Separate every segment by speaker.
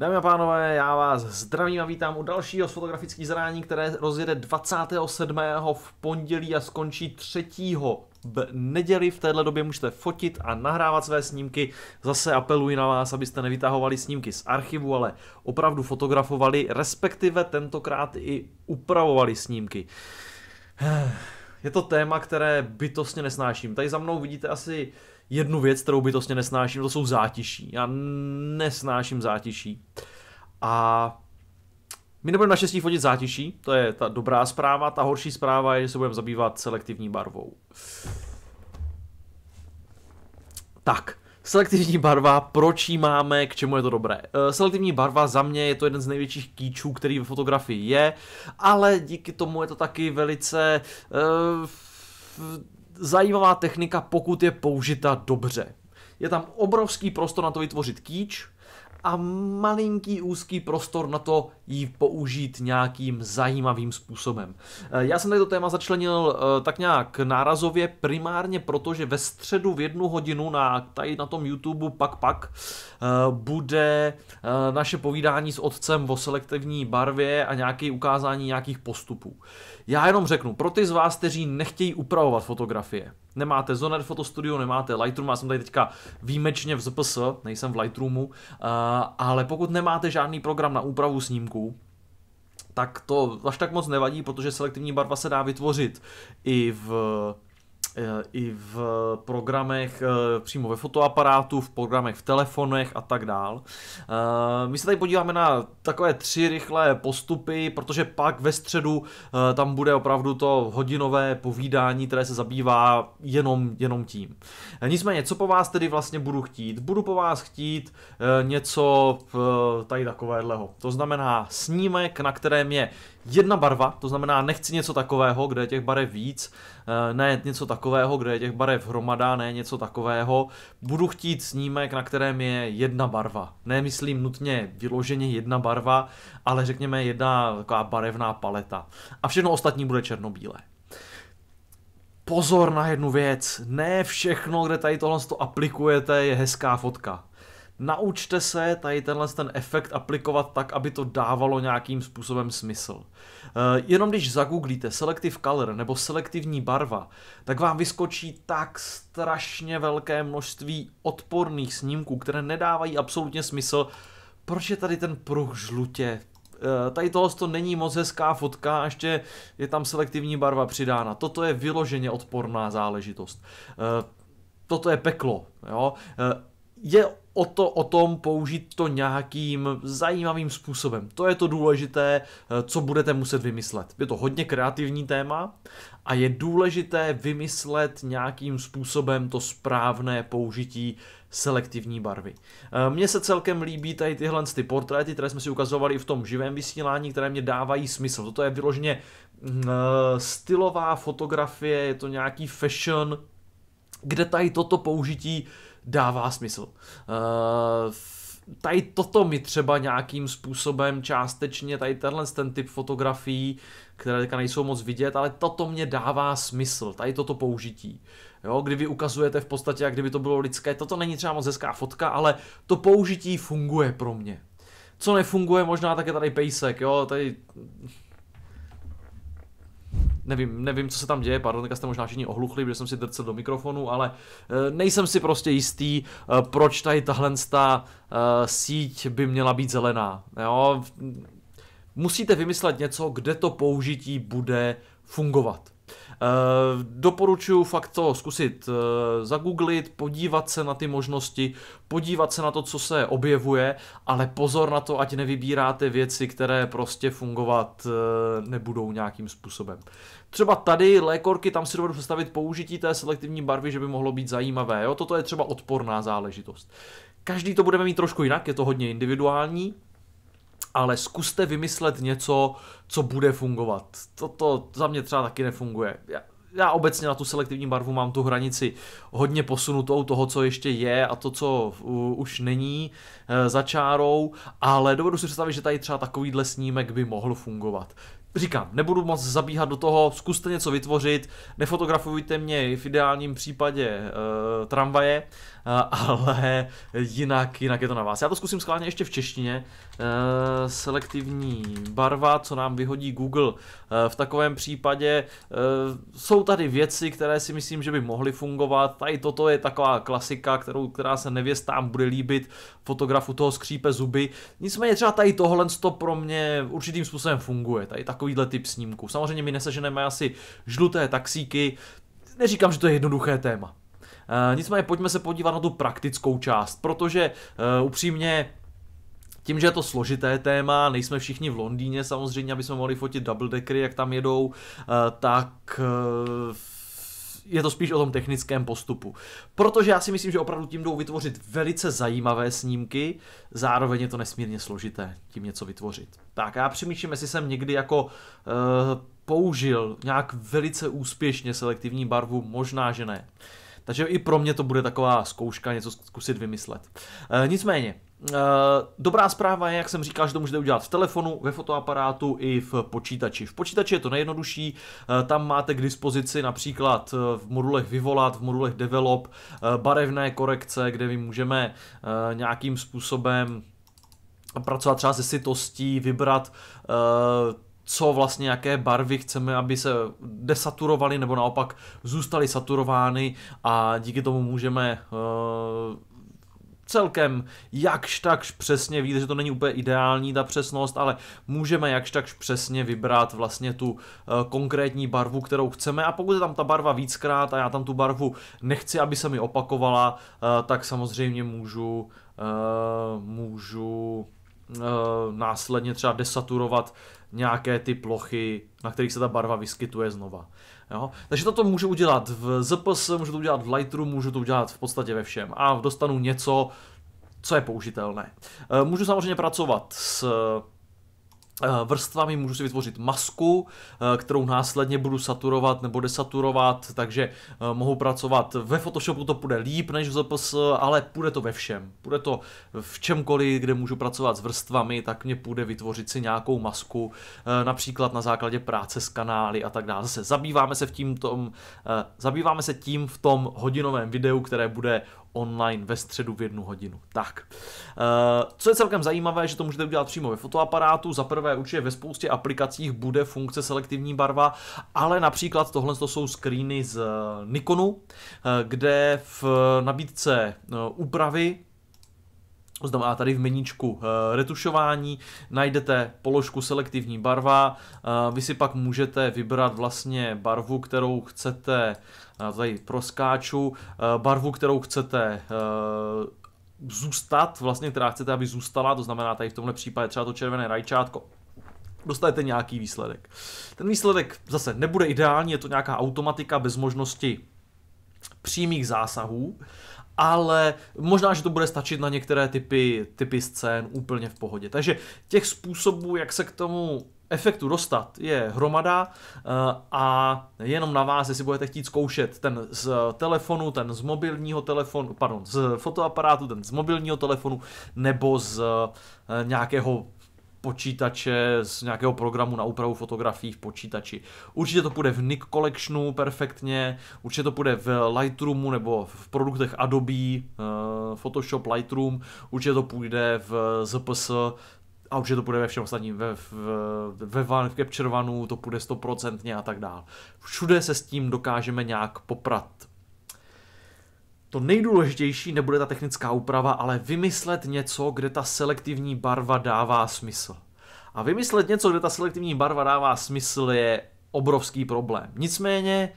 Speaker 1: Dámy a pánové, já vás zdravím a vítám u dalšího z fotografických zrání, které rozjede 27. v pondělí a skončí 3. v neděli. V téhle době můžete fotit a nahrávat své snímky. Zase apeluji na vás, abyste nevytahovali snímky z archivu, ale opravdu fotografovali, respektive tentokrát i upravovali snímky. Eh, je to téma, které bytostně nesnáším. Tady za mnou vidíte asi jednu věc, kterou sně vlastně nesnáším, to jsou zátiší. Já nesnáším zátiší. A my nebudeme naštěstí fotit zátiší, to je ta dobrá zpráva, ta horší zpráva je, že se budeme zabývat selektivní barvou. Tak, selektivní barva, proč ji máme, k čemu je to dobré. Eh, selektivní barva za mě je to jeden z největších kýčů, který ve fotografii je, ale díky tomu je to taky velice... Uh, zajímavá technika, pokud je použita dobře. Je tam obrovský prostor na to vytvořit kýč, a malinký úzký prostor na to ji použít nějakým zajímavým způsobem. Eh, já jsem tady to téma začlenil eh, tak nějak nárazově, primárně proto, že ve středu v jednu hodinu na, tady na tom YouTube pak pak eh, bude naše povídání s otcem o selektivní barvě a nějaké ukázání nějakých postupů. Já jenom řeknu, pro ty z vás, kteří nechtějí upravovat fotografie, nemáte Zoner Fotostudio, nemáte Lightroom, já jsem tady teďka výjimečně v ZPS, nejsem v Lightroomu, ale pokud nemáte žádný program na úpravu snímků, tak to až tak moc nevadí, protože selektivní barva se dá vytvořit i v Eh, i v programech eh, přímo ve fotoaparátu, v programech v telefonech a tak dál. Eh, my se tady podíváme na takové tři rychlé postupy, protože pak ve středu tam bude opravdu to hodinové povídání, které se zabývá jenom, jenom tím. Nicméně, co po vás tedy vlastně budu chtít? Budu po vás chtít něco tady takového. To znamená snímek, na kterém je jedna barva, to znamená nechci něco takového, kde je těch barev víc, eh, ne něco takového, kde je těch barev hromada, ne něco takového. Budu chtít snímek, na kterém je jedna barva. Nemyslím nutně vyloženě jedna barva, ale řekněme jedna taková barevná paleta. A všechno ostatní bude černobílé pozor na jednu věc. Ne všechno, kde tady tohle aplikujete, je hezká fotka naučte se tady tenhle ten efekt aplikovat tak, aby to dávalo nějakým způsobem smysl. Eh, jenom když zagooglíte selective color nebo selektivní barva, tak vám vyskočí tak strašně velké množství odporných snímků, které nedávají absolutně smysl, proč je tady ten pruh žlutě, eh, tady tohle to není moc hezká fotka, ještě je tam selektivní barva přidána. Toto je vyloženě odporná záležitost. Eh, toto je peklo. Jo? Je o, to, o tom použít to nějakým zajímavým způsobem. To je to důležité, eh, co budete muset vymyslet. Je to hodně kreativní téma a je důležité vymyslet nějakým způsobem to správné použití selektivní barvy. Eh, mně se celkem líbí tady tyhle ty portréty, které jsme si ukazovali v tom živém vysílání, které mě dávají smysl. Toto je vyloženě mm, eh, stylová fotografie, je to nějaký fashion, kde tady toto použití dává smysl. Uh, tady toto mi třeba nějakým způsobem částečně, tady tenhle ten typ fotografií, které teďka nejsou moc vidět, ale toto mě dává smysl, tady toto použití. Jo, kdy vy ukazujete v podstatě, jak kdyby to bylo lidské, toto není třeba moc hezká fotka, ale to použití funguje pro mě. Co nefunguje, možná tak je tady pejsek, jo, tady nevím, nevím, co se tam děje, pardon, tak jste možná všichni ohluchli, protože jsem si drcel do mikrofonu, ale eh, nejsem si prostě jistý, eh, proč tady tahle ta eh, síť by měla být zelená. Jo? Musíte vymyslet něco, kde to použití bude fungovat. Eh, doporučuji fakt to zkusit eh, zagooglit, podívat se na ty možnosti, podívat se na to, co se objevuje, ale pozor na to, ať nevybíráte věci, které prostě fungovat eh, nebudou nějakým způsobem. Třeba tady lékorky, tam si dovedu představit použití té selektivní barvy, že by mohlo být zajímavé. Jo? Toto je třeba odporná záležitost. Každý to budeme mít trošku jinak, je to hodně individuální, ale zkuste vymyslet něco, co bude fungovat. Toto za mě třeba taky nefunguje. Já, já obecně na tu selektivní barvu mám tu hranici hodně posunutou toho, co ještě je a to, co uh, už není uh, za čárou, ale dovedu si představit, že tady třeba takovýhle snímek by mohl fungovat. Říkám, nebudu moc zabíhat do toho, zkuste něco vytvořit, nefotografujte mě v ideálním případě e, tramvaje, e, ale jinak, jinak je to na vás. Já to zkusím schválně ještě v češtině. E, selektivní barva, co nám vyhodí Google. E, v takovém případě e, jsou tady věci, které si myslím, že by mohly fungovat. Tady toto je taková klasika, kterou, která se nevěstám bude líbit. Fotografu toho skřípe zuby. Nicméně třeba tady tohle to pro mě určitým způsobem funguje. Tady tak takovýhle typ snímku. Samozřejmě my neseženeme asi žluté taxíky, neříkám, že to je jednoduché téma. E, nicméně pojďme se podívat na tu praktickou část, protože e, upřímně tím, že je to složité téma, nejsme všichni v Londýně samozřejmě, aby jsme mohli fotit double deckery, jak tam jedou, eh, tak je to spíš o tom technickém postupu. Protože já si myslím, že opravdu tím jdou vytvořit velice zajímavé snímky, zároveň je to nesmírně složité tím něco vytvořit. Tak já přemýšlím, jestli jsem někdy jako uh, použil nějak velice úspěšně selektivní barvu, možná, že ne. Takže i pro mě to bude taková zkouška něco zkusit vymyslet. E, nicméně, Eh, dobrá zpráva je, jak jsem říkal, že to můžete udělat v telefonu, ve fotoaparátu i v počítači. V počítači je to nejjednodušší, eh, tam máte k dispozici například eh, v modulech vyvolat, v modulech develop, barevné korekce, kde my můžeme nějakým způsobem pracovat třeba se sitostí, vybrat co vlastně, jaké barvy chceme, aby se desaturovaly nebo naopak zůstaly saturovány a díky tomu můžeme celkem jakž takž přesně, víte, že to není úplně ideální ta přesnost, ale můžeme jakž takž přesně vybrat vlastně tu eh, konkrétní barvu, kterou chceme a pokud je tam ta barva víckrát a já tam tu barvu nechci, aby se mi opakovala, eh, tak samozřejmě můžu, eh, můžu následně třeba desaturovat nějaké ty plochy, na kterých se ta barva vyskytuje znova. Jo? Takže toto můžu udělat v ZPS, můžu to udělat v Lightroom, můžu to udělat v podstatě ve všem a dostanu něco, co je použitelné. Eh, můžu samozřejmě pracovat s Eh, vrstvami, můžu si vytvořit masku, eh, kterou následně budu saturovat nebo desaturovat, takže eh, mohu pracovat ve Photoshopu to půjde líp než v ZPS, ale půjde to ve všem. Půjde to v čemkoliv, kde můžu pracovat s vrstvami, tak mě půjde vytvořit si nějakou masku, například na základě práce s kanály a tak dále. Zase zabýváme se, v tím tom, zabýváme se tím v tom hodinovém videu, které bude online ve středu v jednu hodinu. Tak. Co je celkem zajímavé, že to můžete udělat přímo ve fotoaparátu. Za prvé poprvé Určitě ve spoustě aplikacích bude funkce selektivní barva, ale například tohle to jsou screeny z eh, Nikonu, eh, kde v nabídce eh, úpravy to znamená tady v meníčku retušování najdete položku selektivní barva, vy si pak můžete vybrat vlastně barvu, kterou chcete, tady proskáču, barvu, kterou chcete zůstat, vlastně která chcete, aby zůstala, to znamená tady v tomhle případě třeba to červené rajčátko dostanete nějaký výsledek. Ten výsledek zase nebude ideální, je to nějaká automatika bez možnosti přímých zásahů, ale možná, že to bude stačit na některé typy, typy scén úplně v pohodě. Takže těch způsobů, jak se k tomu efektu dostat je hromada eh, a jenom na vás, jestli budete chtít zkoušet ten z telefonu, ten z mobilního telefonu, pardon, z fotoaparátu, ten z mobilního telefonu nebo z eh, nějakého počítače, z nějakého programu na úpravu fotografií v počítači. Určitě to půjde v Nik Collectionu perfektně, určitě to půjde v Lightroomu nebo v produktech Adobe, eh, Photoshop, Lightroom, určitě to půjde v ZPS, a určitě to půjde ve všem ostatním, ve, ve, ve ve v Capture Vanu, to půjde stoprocentně a tak dál. Všude se s tím dokážeme nějak poprat, to nejdůležitější nebude ta technická úprava, ale vymyslet něco, kde ta selektivní barva dává smysl. A vymyslet něco, kde ta selektivní barva dává smysl, je obrovský problém. Nicméně,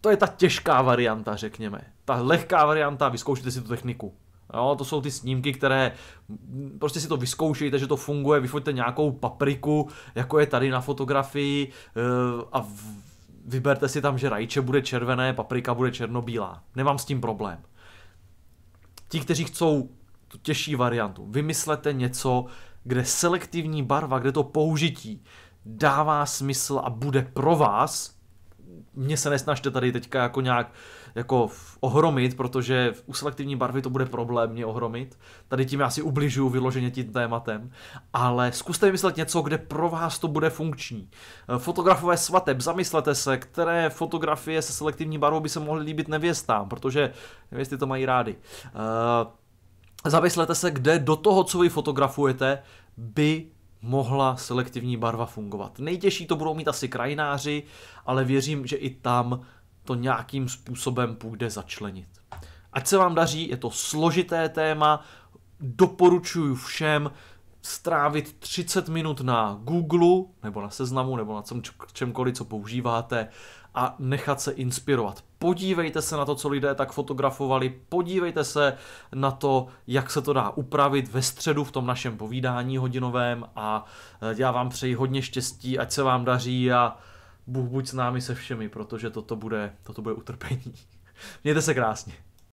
Speaker 1: to je ta těžká varianta, řekněme. Ta lehká varianta, vyzkoušte si tu techniku. Jo, to jsou ty snímky, které mm, prostě si to vyzkoušejte, že to funguje, vyfoďte nějakou papriku, jako je tady na fotografii eh, a v vyberte si tam, že rajče bude červené, paprika bude černobílá. Nemám s tím problém. Ti, kteří chcou tu těžší variantu, vymyslete něco, kde selektivní barva, kde to použití dává smysl a bude pro vás. Mně se nesnažte tady teďka jako nějak uh, jako ohromit, protože u selektivní barvy to bude problém mě ohromit. Tady tím já si ubližuju vyloženě tím tématem. Ale zkuste vymyslet něco, kde pro vás to bude funkční. Eh, fotografové svateb, zamyslete se, které fotografie se selektivní barvou by se mohly líbit nevěstám, protože nevěsty to mají rády. Eh, zamyslete se, kde do toho, co vy fotografujete, by mohla selektivní barva fungovat. Nejtěžší to budou mít asi krajináři, ale věřím, že i tam to nějakým způsobem půjde začlenit. Ať se vám daří, je to složité téma, doporučuji všem strávit 30 minut na Google, nebo na seznamu, nebo na čemkoliv, co používáte a nechat se inspirovat. Podívejte se na to, co lidé tak fotografovali, podívejte se na to, jak se to dá upravit ve středu v tom našem povídání hodinovém a e, já vám přeji hodně štěstí, ať se vám daří a Bůh buď s námi se všemi, protože toto bude, toto bude utrpení. Mějte se krásně.